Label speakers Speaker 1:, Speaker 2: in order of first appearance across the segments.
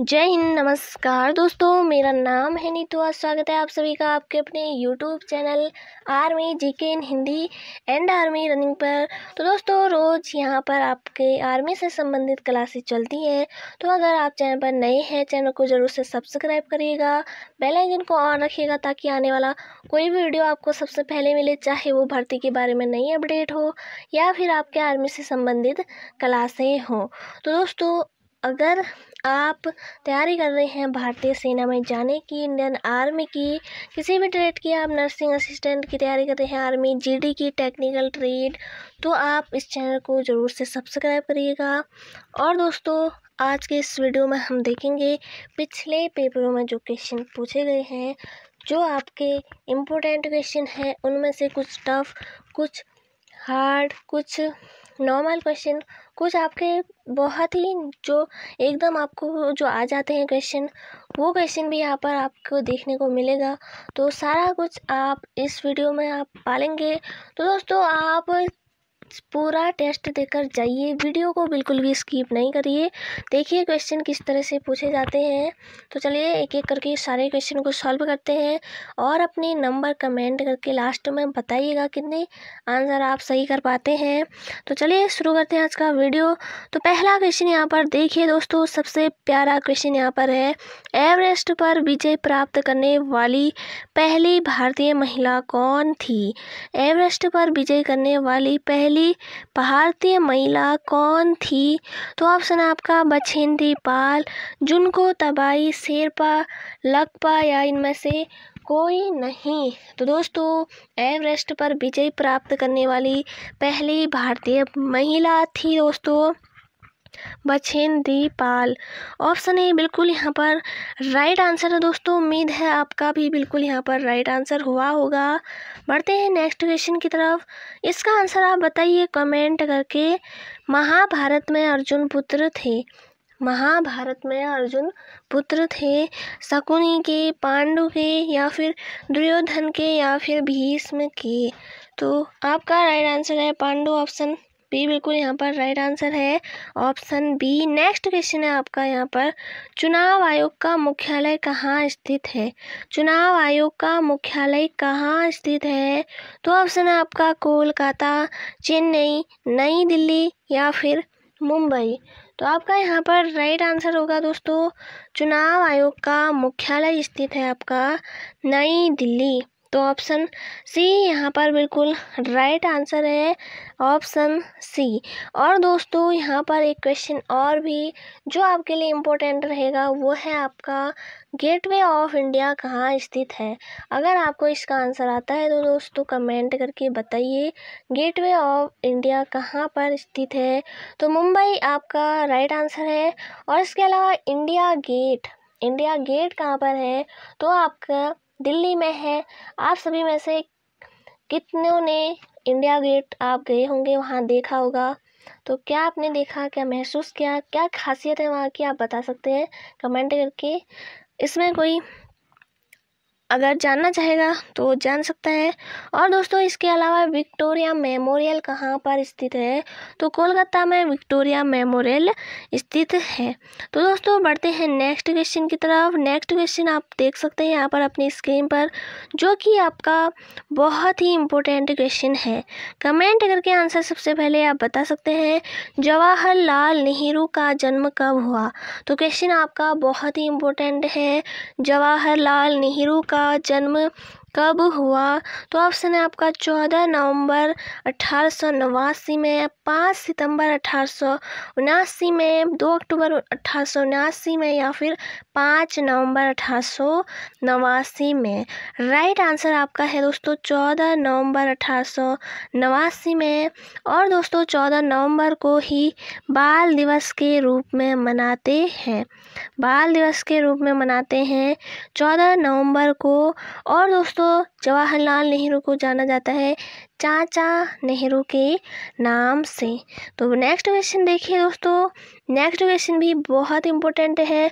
Speaker 1: जय हिंद नमस्कार दोस्तों मेरा नाम है नीतुआ स्वागत है आप सभी का आपके अपने YouTube channel army G K in Hindi and army running पर तो दोस्तों रोज़ यहाँ पर आपके आर्मी से संबंधित क्लासेस चलती हैं तो अगर आप चैनल पर नए हैं चैनल को ज़रूर से सब्सक्राइब करिएगा बेल आइकन को ऑन रखिएगा ताकि आने वाला कोई भी वीडियो आपको सबसे पहले मिले चाहे वो भर्ती के बारे में नई अपडेट हो या फिर आपके आर्मी से संबंधित क्लासें हों तो दोस्तों अगर आप तैयारी कर रहे हैं भारतीय सेना में जाने की इंडियन आर्मी की किसी भी ट्रेड की आप नर्सिंग असिस्टेंट की तैयारी कर रहे हैं आर्मी जीडी की टेक्निकल ट्रेड तो आप इस चैनल को ज़रूर से सब्सक्राइब करिएगा और दोस्तों आज के इस वीडियो में हम देखेंगे पिछले पेपरों में जो क्वेश्चन पूछे गए हैं जो आपके इम्पोर्टेंट क्वेश्चन हैं उनमें से कुछ टफ कुछ हार्ड कुछ नॉर्मल क्वेश्चन कुछ आपके बहुत ही जो एकदम आपको जो आ जाते हैं क्वेश्चन वो क्वेश्चन भी यहाँ पर आपको देखने को मिलेगा तो सारा कुछ आप इस वीडियो में आप पालेंगे तो दोस्तों आप पूरा टेस्ट देकर जाइए वीडियो को बिल्कुल भी स्किप नहीं करिए देखिए क्वेश्चन किस तरह से पूछे जाते हैं तो चलिए एक एक करके सारे क्वेश्चन को सॉल्व करते हैं और अपने नंबर कमेंट करके लास्ट में बताइएगा कितने आंसर आप सही कर पाते हैं तो चलिए शुरू करते हैं आज का वीडियो तो पहला क्वेश्चन यहाँ पर देखिए दोस्तों सबसे प्यारा क्वेश्चन यहाँ पर है एवरेस्ट पर विजय प्राप्त करने वाली पहली भारतीय महिला कौन थी एवरेस्ट पर विजय करने वाली पहली की भारतीय महिला कौन थी तो ऑप्शन आपका बछेंद्री पाल जिनको तबाही शेरपा पा या इनमें से कोई नहीं तो दोस्तों एवरेस्ट पर विजय प्राप्त करने वाली पहली भारतीय महिला थी दोस्तों बछेंद्री पाल ऑप्शन ए बिल्कुल यहाँ पर राइट आंसर है दोस्तों उम्मीद है आपका भी बिल्कुल यहाँ पर राइट आंसर हुआ होगा बढ़ते हैं नेक्स्ट क्वेश्चन की तरफ इसका आंसर आप बताइए कमेंट करके महाभारत में अर्जुन पुत्र थे महाभारत में अर्जुन पुत्र थे शकुनी के पांडु के या फिर दुर्योधन के या फिर भीष्म के तो आपका राइट आंसर है पांडु ऑप्शन बी बिल्कुल यहाँ पर राइट आंसर है ऑप्शन बी नेक्स्ट क्वेश्चन है आपका यहाँ पर चुनाव आयोग का मुख्यालय कहाँ स्थित है चुनाव आयोग का मुख्यालय कहाँ स्थित है तो ऑप्शन है आपका कोलकाता चेन्नई नई दिल्ली या फिर मुंबई तो आपका यहाँ पर राइट आंसर होगा दोस्तों चुनाव आयोग का मुख्यालय स्थित है आपका नई दिल्ली तो ऑप्शन सी यहाँ पर बिल्कुल राइट आंसर है ऑप्शन सी और दोस्तों यहाँ पर एक क्वेश्चन और भी जो आपके लिए इम्पोर्टेंट रहेगा वो है आपका गेटवे ऑफ इंडिया कहाँ स्थित है अगर आपको इसका आंसर आता है तो दोस्तों कमेंट करके बताइए गेटवे ऑफ इंडिया कहाँ पर स्थित है तो मुंबई आपका राइट आंसर है और इसके अलावा इंडिया गेट इंडिया गेट कहाँ पर है तो आपका दिल्ली में है आप सभी में से कितनों ने इंडिया गेट आप गए होंगे वहाँ देखा होगा तो क्या आपने देखा क्या महसूस किया क्या खासियत है वहाँ की आप बता सकते हैं कमेंट करके इसमें कोई अगर जानना चाहेगा तो जान सकता है और दोस्तों इसके अलावा विक्टोरिया मेमोरियल कहाँ पर स्थित है तो कोलकाता में विक्टोरिया मेमोरियल स्थित है तो दोस्तों बढ़ते हैं नेक्स्ट क्वेश्चन की तरफ नेक्स्ट क्वेश्चन आप देख सकते हैं यहाँ पर अपनी स्क्रीन पर जो कि आपका बहुत ही इम्पोर्टेंट क्वेश्चन है कमेंट करके आंसर सबसे पहले आप बता सकते हैं जवाहरलाल नेहरू का जन्म कब हुआ तो क्वेश्चन आपका बहुत ही इम्पोर्टेंट है जवाहरलाल नेहरू का का जन्म कब हुआ तो ऑप्शन है आपका चौदह नवंबर अठारह सौ नवासी में पाँच सितंबर अठारह सौ उनासी में दो अक्टूबर अठारह सौ उनासी में या फिर पाँच नवंबर अठारह सौ नवासी में राइट आंसर आपका है दोस्तों चौदह नवंबर अठारह सौ नवासी में और दोस्तों चौदह नवंबर को ही बाल दिवस के रूप में मनाते हैं बाल दिवस के रूप में मनाते हैं चौदह नवंबर को और दोस्तों तो जवाहरलाल नेहरू को जाना जाता है चाचा नेहरू के नाम से तो नेक्स्ट क्वेश्चन देखिए दोस्तों नेक्स्ट क्वेश्चन भी बहुत इम्पोर्टेंट है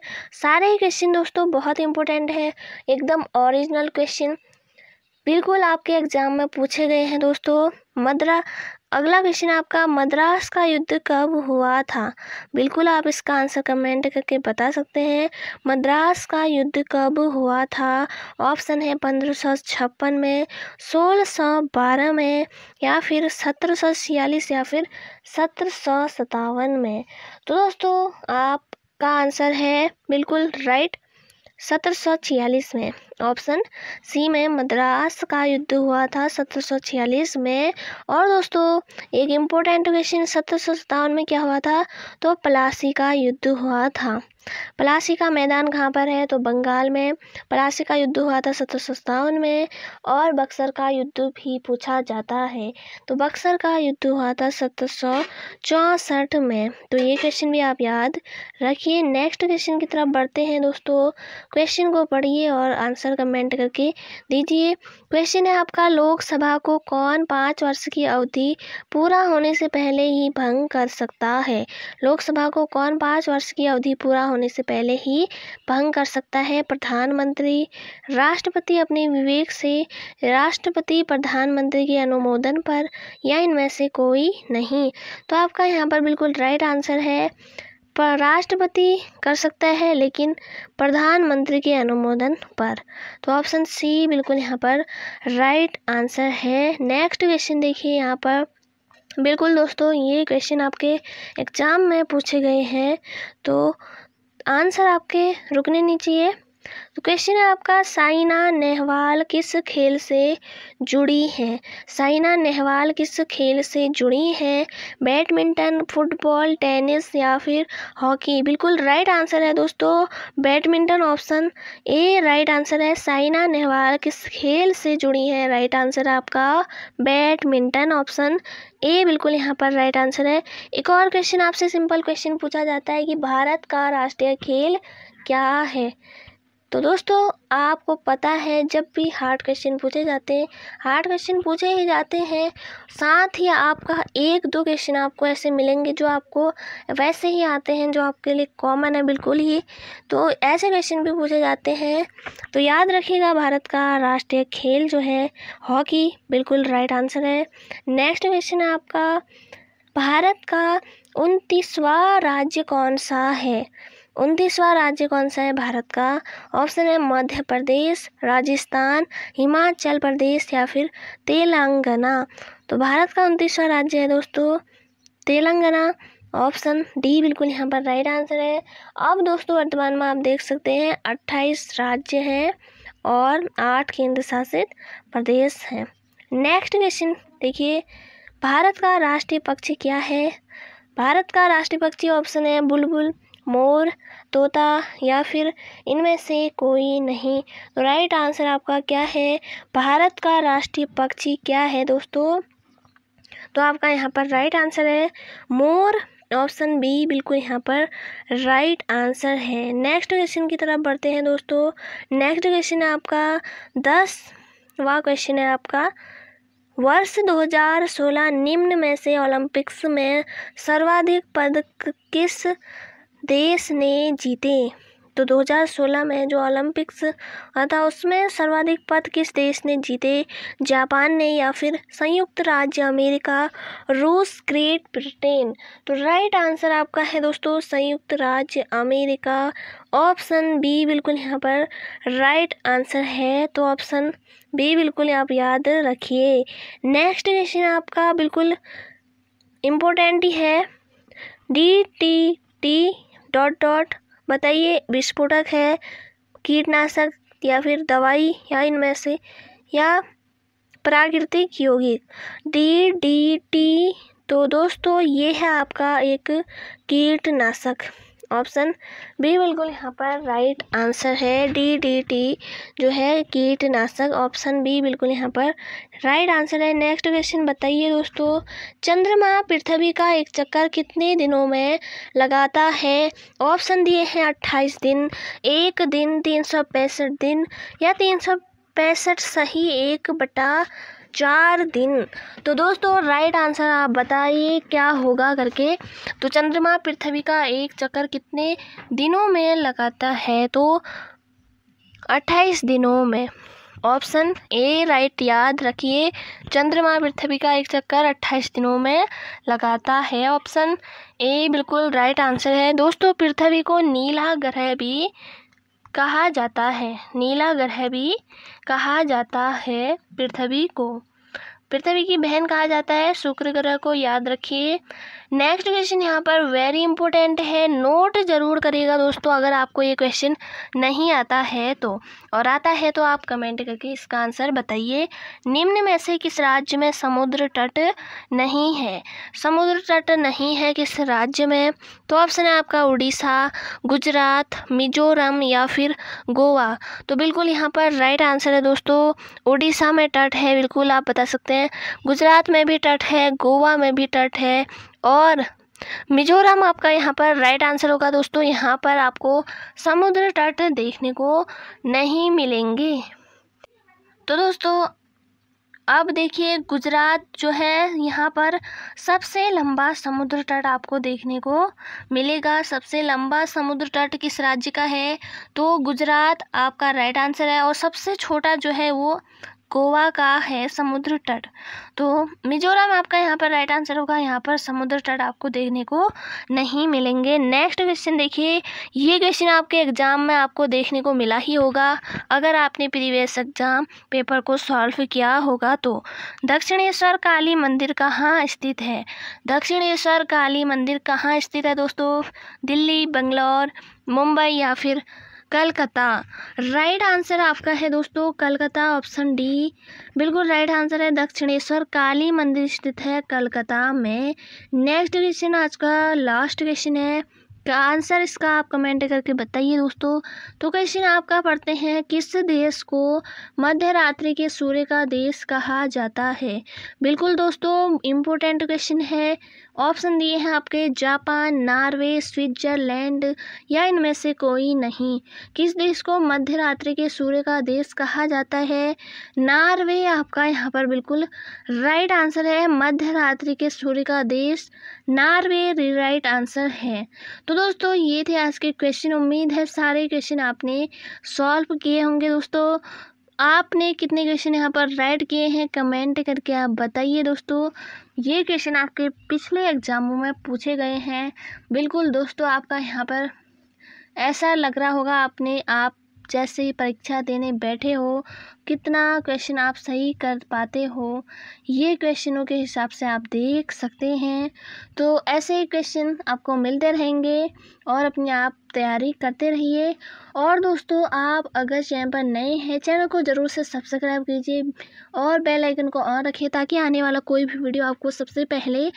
Speaker 1: सारे क्वेश्चन दोस्तों बहुत इम्पोर्टेंट है एकदम ओरिजिनल क्वेश्चन बिल्कुल आपके एग्ज़ाम में पूछे गए हैं दोस्तों मद्रा अगला क्वेश्चन आपका मद्रास का युद्ध कब हुआ था बिल्कुल आप इसका आंसर कमेंट करके बता सकते हैं मद्रास का युद्ध कब हुआ था ऑप्शन है पंद्रह में सोलह में या फिर सत्रह या फिर सत्रह में तो दोस्तों आपका आंसर है बिल्कुल राइट सत्रह में ऑप्शन सी में मद्रास का युद्ध हुआ था सत्रह में और दोस्तों एक इम्पोर्टेंट क्वेश्चन सत्रह में क्या हुआ था तो पलासी का युद्ध हुआ था पलासी का मैदान कहाँ पर है तो बंगाल में पलासी का युद्ध हुआ था सत्रह सौ सत्तावन में और बक्सर का युद्ध भी पूछा जाता है तो बक्सर का युद्ध हुआ था सत्रह सौ चौंसठ में तो ये क्वेश्चन भी आप याद रखिए नेक्स्ट क्वेश्चन की तरफ बढ़ते हैं दोस्तों क्वेश्चन को पढ़िए और आंसर कमेंट करके दीजिए क्वेश्चन है आपका लोकसभा को कौन पाँच वर्ष की अवधि पूरा होने से पहले ही भंग कर सकता है लोकसभा को कौन पाँच वर्ष की अवधि पूरा होने से पहले ही भंग कर सकता है प्रधानमंत्री राष्ट्रपति अपने विवेक से राष्ट्रपति प्रधानमंत्री के अनुमोदन पर या इनमें से कोई नहीं तो आपका यहाँ पर बिल्कुल राइट आंसर है पर राष्ट्रपति कर सकता है लेकिन प्रधानमंत्री के अनुमोदन पर तो ऑप्शन सी बिल्कुल यहाँ पर राइट आंसर है नेक्स्ट क्वेश्चन देखिए यहाँ पर बिल्कुल दोस्तों ये क्वेश्चन आपके एग्ज़ाम में पूछे गए हैं तो आंसर आपके रुकने नहीं चाहिए तो क्वेश्चन है आपका साइना नेहवाल किस खेल से जुड़ी हैं साइना नेहवाल किस खेल से जुड़ी हैं बैडमिंटन फुटबॉल टेनिस या फिर हॉकी बिल्कुल राइट आंसर है दोस्तों badminton option A right answer है साइना नेहवाल किस खेल से जुड़ी हैं राइट आंसर है आपका बैडमिंटन ऑप्शन ए बिल्कुल यहाँ पर राइट आंसर है एक और क्वेश्चन आपसे सिंपल क्वेश्चन पूछा जाता है कि भारत का राष्ट्रीय खेल क्या है तो दोस्तों आपको पता है जब भी हार्ड क्वेश्चन पूछे जाते हैं हार्ड क्वेश्चन पूछे ही जाते हैं साथ ही आपका एक दो क्वेश्चन आपको ऐसे मिलेंगे जो आपको वैसे ही आते हैं जो आपके लिए कॉमन है बिल्कुल ही तो ऐसे क्वेश्चन भी पूछे जाते हैं तो याद रखिएगा भारत का राष्ट्रीय खेल जो है हॉकी बिल्कुल राइट आंसर है नेक्स्ट क्वेश्चन है आपका भारत का उनतीसवा राज्य कौन सा है उनतीसवां राज्य कौन सा है भारत का ऑप्शन है मध्य प्रदेश राजस्थान हिमाचल प्रदेश या फिर तेलंगाना तो भारत का उनतीसवां राज्य है दोस्तों तेलंगाना ऑप्शन डी बिल्कुल यहाँ पर राइट आंसर है अब दोस्तों वर्तमान में आप देख सकते हैं अट्ठाईस राज्य हैं और आठ केंद्र शासित प्रदेश हैं नेक्स्ट क्वेश्चन देखिए भारत का राष्ट्रीय पक्षी क्या है भारत का राष्ट्रीय पक्षी ऑप्शन है बुलबुल मोर तोता या फिर इनमें से कोई नहीं तो राइट आंसर आपका क्या है भारत का राष्ट्रीय पक्षी क्या है दोस्तों तो आपका यहाँ पर राइट आंसर है मोर ऑप्शन बी बिल्कुल यहाँ पर राइट आंसर है नेक्स्ट क्वेश्चन की तरफ बढ़ते हैं दोस्तों नेक्स्ट क्वेश्चन है आपका दस वा क्वेश्चन है आपका वर्ष 2016 निम्न में से ओलंपिक्स में सर्वाधिक पदक किस देश ने जीते तो 2016 में जो ओलंपिक्स हुआ था उसमें सर्वाधिक पद किस देश ने जीते जापान ने या फिर संयुक्त राज्य अमेरिका रूस ग्रेट ब्रिटेन तो राइट आंसर आपका है दोस्तों संयुक्त राज्य अमेरिका ऑप्शन बी बिल्कुल यहाँ पर राइट आंसर है तो ऑप्शन बी बिल्कुल आप याद रखिए नेक्स्ट क्वेश्चन आपका बिल्कुल इम्पोर्टेंट ही है D T T dot dot बताइए विस्फोटक है कीटनाशक या फिर दवाई या इनमें से या प्राकृतिक यौगिक डी डी टी तो दोस्तों ये है आपका एक कीटनाशक ऑप्शन बी बिल्कुल यहाँ पर राइट आंसर है डी डी टी जो है कीटनाशक ऑप्शन बी बिल्कुल यहाँ पर राइट आंसर है नेक्स्ट क्वेश्चन बताइए दोस्तों चंद्रमा पृथ्वी का एक चक्कर कितने दिनों में लगाता है ऑप्शन दिए हैं अट्ठाईस दिन एक दिन तीन सौ पैंसठ दिन या तीन सौ पैंसठ सही एक बटा चार दिन तो दोस्तों राइट आंसर आप बताइए क्या होगा करके तो चंद्रमा पृथ्वी का एक चक्कर कितने दिनों में लगाता है तो अट्ठाईस दिनों में ऑप्शन ए राइट याद रखिए चंद्रमा पृथ्वी का एक चक्कर अट्ठाईस दिनों में लगाता है ऑप्शन ए बिल्कुल राइट आंसर है दोस्तों पृथ्वी को नीला ग्रह भी कहा जाता है नीला ग्रह भी कहा जाता है पृथ्वी को पृथ्वी की बहन कहा जाता है शुक्र ग्रह को याद रखिए नेक्स्ट क्वेश्चन यहाँ पर वेरी इंपॉर्टेंट है नोट ज़रूर करिएगा दोस्तों अगर आपको ये क्वेश्चन नहीं आता है तो और आता है तो आप कमेंट करके इसका आंसर बताइए निम्न में से किस राज्य में समुद्र तट नहीं है समुद्र तट नहीं है किस राज्य में तो ऑप्शन है आपका उड़ीसा गुजरात मिजोरम या फिर गोवा तो बिल्कुल यहाँ पर राइट आंसर है दोस्तों उड़ीसा में तट है बिल्कुल आप बता सकते हैं है गुजरात में भी तट है गोवा में भी तट है और मिजोरम आपका यहाँ पर राइट आंसर होगा दोस्तों यहाँ पर आपको समुद्र तट देखने को नहीं मिलेंगे तो दोस्तों अब देखिए गुजरात जो है यहाँ पर सबसे लंबा समुद्र तट आपको देखने को मिलेगा सबसे लंबा समुद्र तट किस राज्य का है तो गुजरात आपका राइट आंसर है और सबसे छोटा जो है वो गोवा का है समुद्र तट तो मिजोरम आपका यहाँ पर राइट आंसर होगा यहाँ पर समुद्र तट आपको देखने को नहीं मिलेंगे नेक्स्ट क्वेश्चन देखिए ये क्वेश्चन आपके एग्ज़ाम में आपको देखने को मिला ही होगा अगर आपने प्रीवियस एग्ज़ाम पेपर को सॉल्व किया होगा तो दक्षिणेश्वर काली मंदिर कहाँ स्थित है दक्षिणेश्वर काली मंदिर कहाँ स्थित है दोस्तों दिल्ली बंगलौर मुंबई या फिर कलकत्ता राइट आंसर आपका है दोस्तों कलकत्ता ऑप्शन डी बिल्कुल राइट आंसर है दक्षिणेश्वर काली मंदिर स्थित है कलकत्ता में नेक्स्ट क्वेश्चन आज का लास्ट क्वेश्चन है का आंसर इसका आप कमेंट करके बताइए दोस्तों तो क्वेश्चन आपका पढ़ते हैं किस देश को मध्य रात्रि के सूर्य का देश कहा जाता है बिल्कुल दोस्तों इम्पोर्टेंट क्वेश्चन है ऑप्शन दिए हैं आपके जापान नॉर्वे स्विट्जरलैंड या इनमें से कोई नहीं किस देश को मध्य रात्रि के सूर्य का देश कहा जाता है नॉर्वे आपका यहाँ पर बिल्कुल राइट आंसर है मध्य रात्रि के सूर्य का देश नॉर्वे राइट आंसर है तो दोस्तों ये थे आज के क्वेश्चन उम्मीद है सारे क्वेश्चन आपने सॉल्व किए होंगे दोस्तों आपने कितने क्वेश्चन यहाँ पर राइट किए हैं कमेंट करके आप बताइए दोस्तों ये क्वेश्चन आपके पिछले एग्ज़ामों में पूछे गए हैं बिल्कुल दोस्तों आपका यहाँ पर ऐसा लग रहा होगा अपने आप जैसे ही परीक्षा देने बैठे हो कितना क्वेश्चन आप सही कर पाते हो ये क्वेश्चनों के हिसाब से आप देख सकते हैं तो ऐसे ही क्वेश्चन आपको मिलते रहेंगे और अपने आप तैयारी करते रहिए और दोस्तों आप अगर चैनल पर नए हैं चैनल को ज़रूर से सब्सक्राइब कीजिए और बेल आइकन को ऑन रखिए ताकि आने वाला कोई भी वीडियो आपको सबसे पहले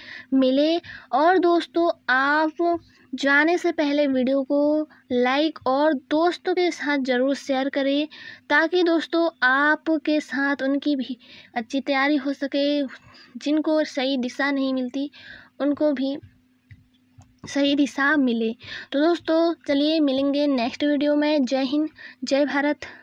Speaker 1: मिले और दोस्तों आप जाने से पहले वीडियो को लाइक और दोस्तों के साथ ज़रूर शेयर करें ताकि दोस्तों आप आपके साथ उनकी भी अच्छी तैयारी हो सके जिनको सही दिशा नहीं मिलती उनको भी सही दिशा मिले तो दोस्तों चलिए मिलेंगे नेक्स्ट वीडियो में जय हिंद जय भारत